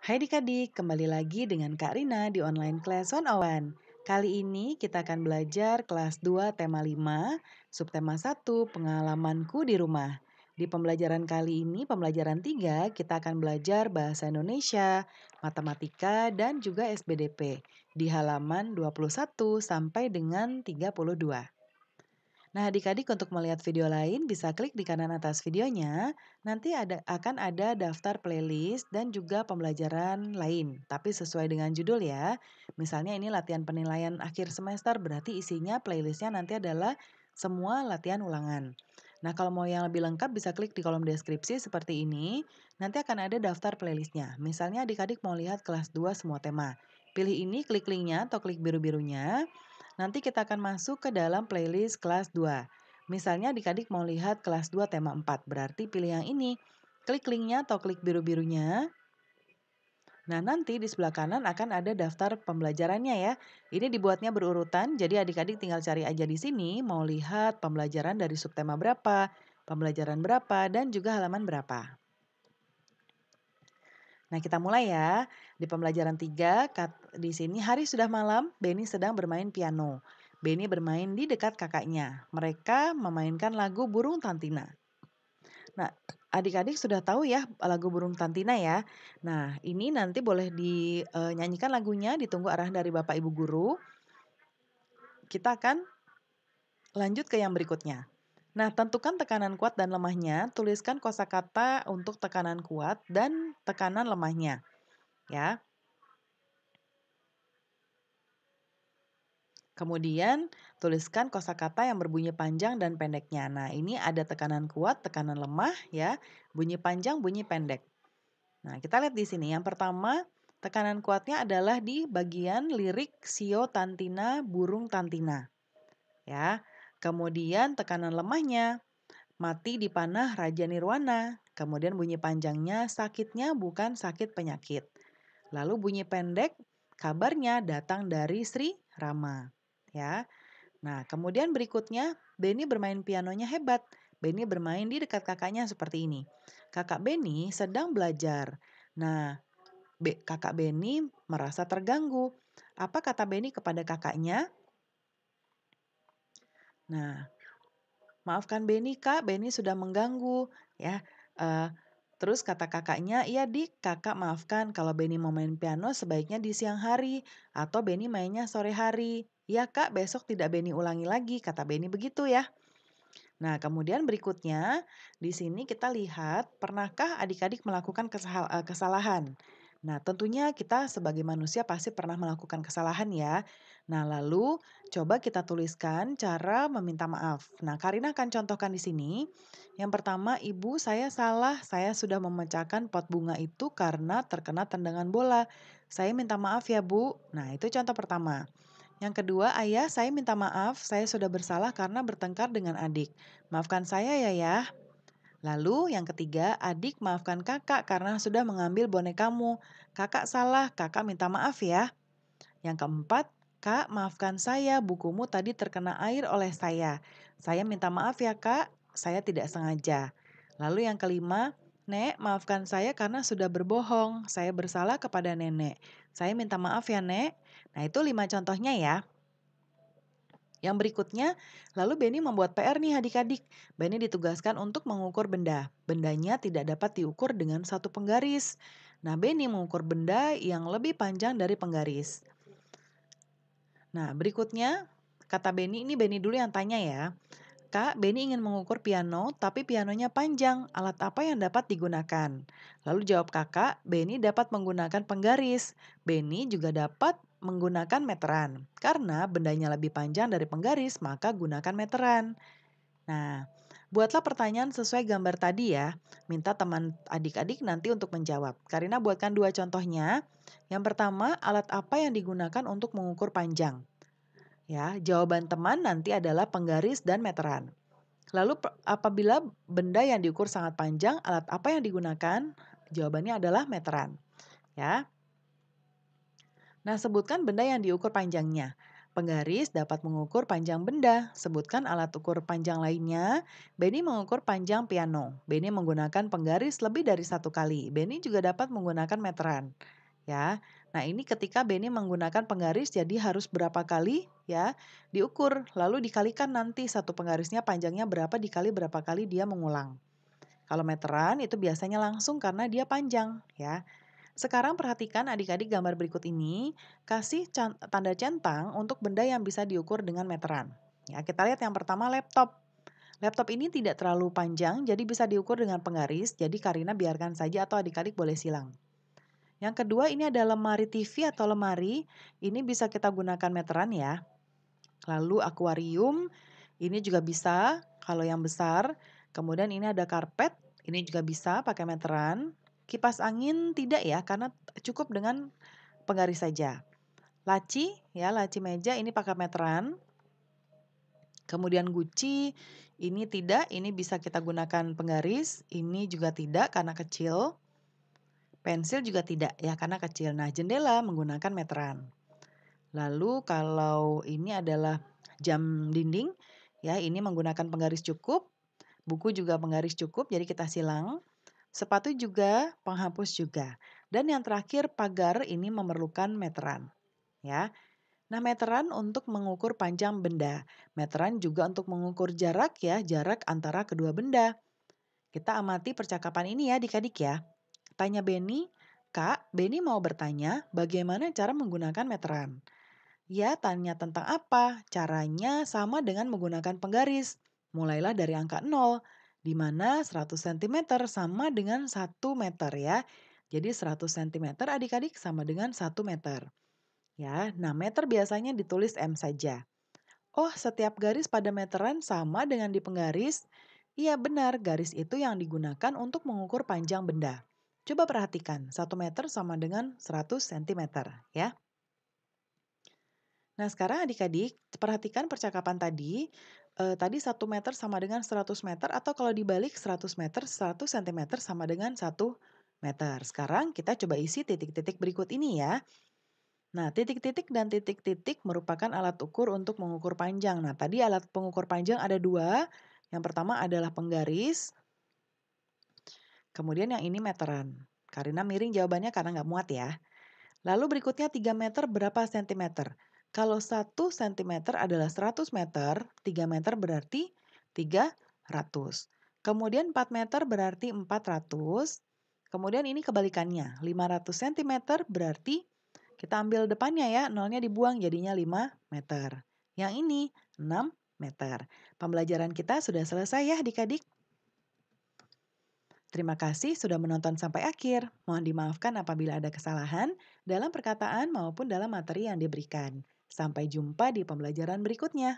Hai adik-adik, kembali lagi dengan Kak Rina di online class on Awan. Kali ini kita akan belajar kelas 2 tema 5, subtema 1 pengalamanku di rumah. Di pembelajaran kali ini, pembelajaran 3, kita akan belajar bahasa Indonesia, matematika, dan juga SBDP di halaman 21 sampai dengan 32. Nah, adik-adik untuk melihat video lain bisa klik di kanan atas videonya. Nanti ada, akan ada daftar playlist dan juga pembelajaran lain, tapi sesuai dengan judul ya. Misalnya ini latihan penilaian akhir semester, berarti isinya playlistnya nanti adalah semua latihan ulangan. Nah, kalau mau yang lebih lengkap bisa klik di kolom deskripsi seperti ini. Nanti akan ada daftar playlistnya. Misalnya adik-adik mau lihat kelas 2 semua tema. Pilih ini, klik linknya atau klik biru-birunya. Nanti kita akan masuk ke dalam playlist kelas 2. Misalnya adik-adik mau lihat kelas 2 tema 4, berarti pilih yang ini. Klik linknya atau klik biru-birunya. Nah, nanti di sebelah kanan akan ada daftar pembelajarannya ya. Ini dibuatnya berurutan, jadi adik-adik tinggal cari aja di sini mau lihat pembelajaran dari subtema berapa, pembelajaran berapa, dan juga halaman berapa. Nah, kita mulai ya. Di pembelajaran 3, di sini hari sudah malam, Benny sedang bermain piano. Benny bermain di dekat kakaknya. Mereka memainkan lagu Burung Tantina. Nah, adik-adik sudah tahu ya lagu Burung Tantina ya. Nah, ini nanti boleh dinyanyikan eh, lagunya, ditunggu arahan dari Bapak Ibu Guru. Kita akan lanjut ke yang berikutnya. Nah, tentukan tekanan kuat dan lemahnya, tuliskan kosakata untuk tekanan kuat dan tekanan lemahnya. Ya. Kemudian tuliskan kosakata yang berbunyi panjang dan pendeknya. Nah, ini ada tekanan kuat, tekanan lemah ya, bunyi panjang, bunyi pendek. Nah, kita lihat di sini yang pertama Tekanan kuatnya adalah di bagian lirik Sio Tantina Burung Tantina. Ya. Kemudian tekanan lemahnya mati di panah Raja Nirwana Kemudian bunyi panjangnya sakitnya bukan sakit penyakit. Lalu bunyi pendek kabarnya datang dari Sri Rama. Ya. Nah, kemudian berikutnya Benny bermain pianonya hebat. Benny bermain di dekat kakaknya seperti ini. Kakak Benny sedang belajar. Nah, Be, kakak Benny merasa terganggu. Apa kata Benny kepada kakaknya? Nah, maafkan Benny kak, Benny sudah mengganggu. Ya, Uh, terus kata kakaknya, ya, Dik, Kakak maafkan kalau Benny mau main piano sebaiknya di siang hari atau Benny mainnya sore hari. Ya, Kak, besok tidak Benny ulangi lagi," kata Benny begitu ya. Nah, kemudian berikutnya, di sini kita lihat, pernahkah adik-adik melakukan eh, kesalahan? Nah, tentunya kita sebagai manusia pasti pernah melakukan kesalahan ya. Nah, lalu coba kita tuliskan cara meminta maaf. Nah, Karina akan contohkan di sini. Yang pertama, ibu saya salah, saya sudah memecahkan pot bunga itu karena terkena tendangan bola. Saya minta maaf ya, Bu. Nah, itu contoh pertama. Yang kedua, ayah saya minta maaf, saya sudah bersalah karena bertengkar dengan adik. Maafkan saya ya, ya. Lalu yang ketiga, adik maafkan kakak karena sudah mengambil bonekamu. Kakak salah, kakak minta maaf ya. Yang keempat, Kak, maafkan saya, bukumu tadi terkena air oleh saya. Saya minta maaf ya, Kak. Saya tidak sengaja. Lalu yang kelima, Nek, maafkan saya karena sudah berbohong. Saya bersalah kepada nenek. Saya minta maaf ya, Nek. Nah, itu lima contohnya ya. Yang berikutnya, lalu Benny membuat PR nih adik-adik. Benny ditugaskan untuk mengukur benda. Bendanya tidak dapat diukur dengan satu penggaris. Nah, Benny mengukur benda yang lebih panjang dari penggaris. Nah, berikutnya, kata Benny, ini Benny dulu yang tanya ya. Kak, Benny ingin mengukur piano, tapi pianonya panjang. Alat apa yang dapat digunakan? Lalu jawab kakak, Benny dapat menggunakan penggaris. Benny juga dapat menggunakan meteran. Karena bendanya lebih panjang dari penggaris, maka gunakan meteran. Nah, buatlah pertanyaan sesuai gambar tadi ya. Minta teman adik-adik nanti untuk menjawab. Karina buatkan dua contohnya. Yang pertama, alat apa yang digunakan untuk mengukur panjang? Ya, jawaban teman nanti adalah penggaris dan meteran. Lalu apabila benda yang diukur sangat panjang, alat apa yang digunakan? Jawabannya adalah meteran. Ya. Nah, sebutkan benda yang diukur panjangnya. Penggaris dapat mengukur panjang benda. Sebutkan alat ukur panjang lainnya. Benny mengukur panjang piano. Benny menggunakan penggaris lebih dari satu kali. Benny juga dapat menggunakan meteran. Ya, nah ini ketika Benny menggunakan penggaris jadi harus berapa kali ya diukur lalu dikalikan nanti satu penggarisnya panjangnya berapa dikali berapa kali dia mengulang. Kalau meteran itu biasanya langsung karena dia panjang ya. Sekarang perhatikan adik-adik gambar berikut ini, kasih tanda centang untuk benda yang bisa diukur dengan meteran. Ya, kita lihat yang pertama laptop. Laptop ini tidak terlalu panjang, jadi bisa diukur dengan penggaris, jadi Karina biarkan saja atau adik-adik boleh silang. Yang kedua ini ada lemari TV atau lemari, ini bisa kita gunakan meteran ya. Lalu akuarium, ini juga bisa kalau yang besar. Kemudian ini ada karpet, ini juga bisa pakai meteran. Kipas angin tidak ya karena cukup dengan penggaris saja. Laci ya, laci meja ini pakai meteran. Kemudian guci ini tidak, ini bisa kita gunakan penggaris, ini juga tidak karena kecil. Pensil juga tidak ya karena kecil. Nah, jendela menggunakan meteran. Lalu kalau ini adalah jam dinding, ya ini menggunakan penggaris cukup. Buku juga penggaris cukup, jadi kita silang. Sepatu juga, penghapus juga. Dan yang terakhir pagar ini memerlukan meteran. Ya. Nah, meteran untuk mengukur panjang benda. Meteran juga untuk mengukur jarak ya, jarak antara kedua benda. Kita amati percakapan ini ya dikadik ya. Tanya Beni, Kak, Beni mau bertanya bagaimana cara menggunakan meteran. Ya, tanya tentang apa? Caranya sama dengan menggunakan penggaris. Mulailah dari angka 0, di mana 100 cm sama dengan 1 meter ya. Jadi 100 cm adik-adik sama dengan 1 meter. Ya, nah meter biasanya ditulis M saja. Oh, setiap garis pada meteran sama dengan di penggaris? Iya benar, garis itu yang digunakan untuk mengukur panjang benda. Coba perhatikan, 1 meter sama dengan 100 cm ya. Nah, sekarang adik-adik, perhatikan percakapan tadi. E, tadi 1 meter sama dengan 100 meter, atau kalau dibalik 100 meter, 100 cm sama dengan 1 meter. Sekarang kita coba isi titik-titik berikut ini ya. Nah, titik-titik dan titik-titik merupakan alat ukur untuk mengukur panjang. Nah, tadi alat pengukur panjang ada dua. Yang pertama adalah penggaris. Kemudian yang ini meteran. Karena miring jawabannya karena nggak muat ya. Lalu berikutnya 3 meter berapa sentimeter? Kalau 1 cm adalah 100 meter, 3 meter berarti 300. Kemudian 4 meter berarti 400. Kemudian ini kebalikannya, 500 cm berarti kita ambil depannya ya, nolnya dibuang jadinya 5 meter. Yang ini 6 meter. Pembelajaran kita sudah selesai ya adik-adik. Terima kasih sudah menonton sampai akhir. Mohon dimaafkan apabila ada kesalahan dalam perkataan maupun dalam materi yang diberikan. Sampai jumpa di pembelajaran berikutnya.